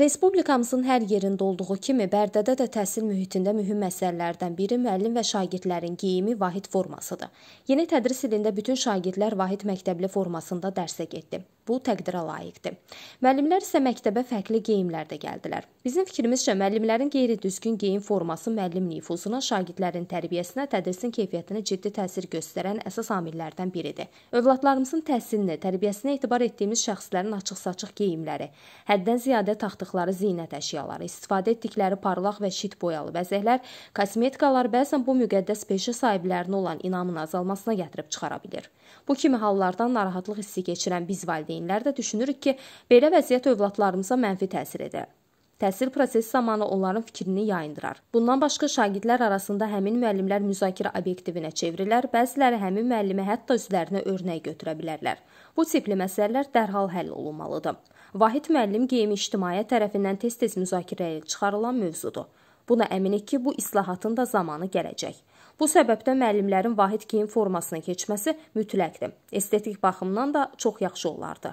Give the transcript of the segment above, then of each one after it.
Respublikamızın hər yerində olduğu kimi Bərdədə də təhsil mühitində mühüm məsələlərdən biri müəllim və şagirdlərin geyimi vahid formasıdır. Yeni tədris ilində bütün şagirdlər vahid məktəbli formasında dərsə getdi. Bu təqdirə layiqdir. Müəllimlər isə məktəbə fərqli geyimlərdə gəldilər. Bizim fikrimizcə müəllimlərin qeyri-düzgün geyim forması müəllim nüfuzuna, şagirdlərin tərbiyəsinə, tədrisin keyfiyyətinə ciddi təsir göstərən əsas amillərdən biridir. Övladlarımızın təhsilini, tərbiyəsinə etibar etdiyimiz şəxslərin açıq-saçıq geyimləri, həddən ziyadə taxdıqları zinət əşyaları, istifadə etdikləri parlaq və şit boyalı bəzəklər, kosmetikalar bəzən bu müqəddəs peşə sahiblərinə olan inamın azalmasına gətirib çıxara bilir. Bu kimi hallardan narahatlıq hissi keçirən biz valideynlər valideynlər də düşünürük ki, belə vəziyyət övladlarımıza mənfi təsir edər. Təhsil prosesi zamanı onların fikrini yayındırar. Bundan başqa şagirdlər arasında həmin müəllimlər müzakirə obyektivinə çevrilər, bəziləri həmin müəllimi hətta özlərinə örnək götürə bilərlər. Bu tipli məsələlər dərhal həll olunmalıdır. Vahid müəllim geyimi ictimaiyyət tərəfindən tez-tez müzakirəyə çıxarılan mövzudur. Buna əminik ki, bu islahatın da zamanı gələcək. Bu səbəbdən müəllimlərin vahid geyim formasına keçməsi mütləqdir. Estetik baxımdan da çox yaxşı olardı.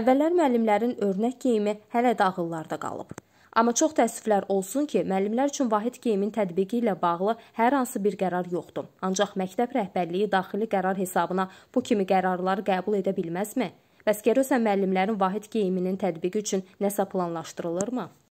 Əvvəllər müəllimlərin örnək geyimi hələ də ağıllarda qalıb. Amma çox təəssüflər olsun ki, müəllimlər üçün vahid geyimin tətbiqi ilə bağlı hər hansı bir qərar yoxdur. Ancaq məktəb rəhbərliyi daxili qərar hesabına bu kimi qərarları qəbul edə bilməzmi? Bəs görürsən müəllimlərin vahid geyiminin tətbiqi üçün nəsə planlaşdırılırmı?